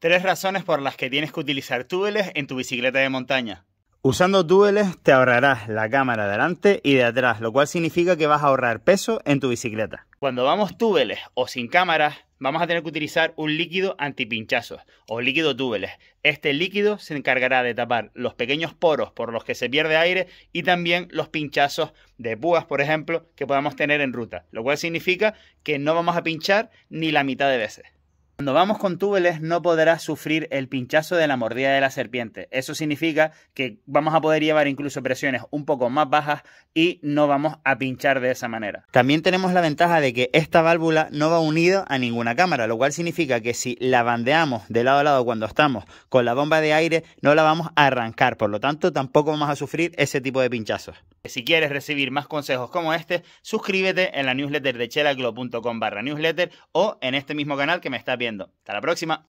Tres razones por las que tienes que utilizar túbeles en tu bicicleta de montaña. Usando túbeles te ahorrarás la cámara delante y de atrás, lo cual significa que vas a ahorrar peso en tu bicicleta. Cuando vamos túbeles o sin cámara, vamos a tener que utilizar un líquido antipinchazos o líquido túbeles. Este líquido se encargará de tapar los pequeños poros por los que se pierde aire y también los pinchazos de púas, por ejemplo, que podamos tener en ruta, lo cual significa que no vamos a pinchar ni la mitad de veces. Cuando vamos con túbeles no podrás sufrir el pinchazo de la mordida de la serpiente. Eso significa que vamos a poder llevar incluso presiones un poco más bajas y no vamos a pinchar de esa manera. También tenemos la ventaja de que esta válvula no va unida a ninguna cámara, lo cual significa que si la bandeamos de lado a lado cuando estamos con la bomba de aire no la vamos a arrancar, por lo tanto tampoco vamos a sufrir ese tipo de pinchazos. Si quieres recibir más consejos como este, suscríbete en la newsletter de chelaclo.com barra newsletter o en este mismo canal que me está viendo hasta la próxima.